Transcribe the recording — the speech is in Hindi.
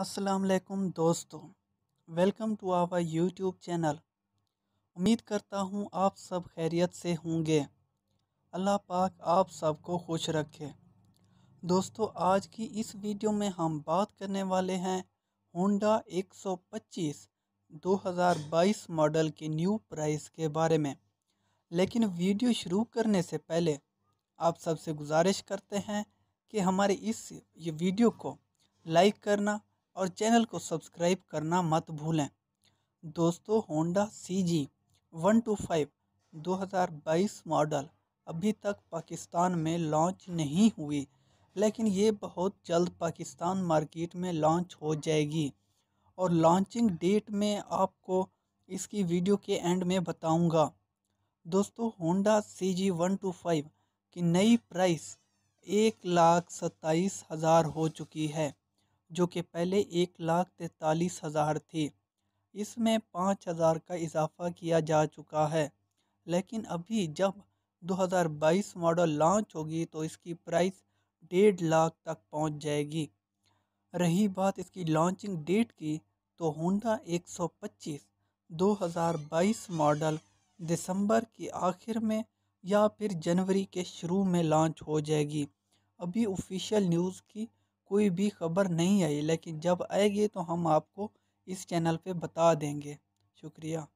अस्सलाम वालेकुम दोस्तों welcome to our YouTube channel उम्मीद करता हूँ आप सब खैरियत से होंगे अल्लाह पाक आप सबको खुश रखे दोस्तों आज की इस वीडियो में हम बात करने वाले हैं होंडा 125 2022 मॉडल के न्यू प्राइस के बारे में लेकिन वीडियो शुरू करने से पहले आप सबसे गुजारिश करते हैं कि हमारे इस ये वीडियो को लाइक करना और चैनल को सब्सक्राइब करना मत भूलें दोस्तों Honda C G one two five दो हज़ार बाईस मॉडल अभी तक पाकिस्तान में लॉन्च नहीं हुई लेकिन ये बहुत जल्द पाकिस्तान मार्केट में लॉन्च हो जाएगी और लॉन्चिंग डेट में आपको इसकी वीडियो के एंड में बताऊंगा दोस्तों Honda C G one two five की नई प्राइस एक लाख सत्ताईस हज़ार हो चुकी है जो कि पहले एक लाख तैतालीस हज़ार थी इसमें पाँच हज़ार का इजाफ़ा किया जा चुका है लेकिन अभी जब 2022 मॉडल लॉन्च होगी तो इसकी प्राइस डेढ़ लाख तक पहुंच जाएगी रही बात इसकी लॉन्चिंग डेट की तो होंडा 125 2022 मॉडल दिसंबर के आखिर में या फिर जनवरी के शुरू में लॉन्च हो जाएगी अभी ऑफिशियल न्यूज़ की कोई भी खबर नहीं आई लेकिन जब आएगी तो हम आपको इस चैनल पे बता देंगे शुक्रिया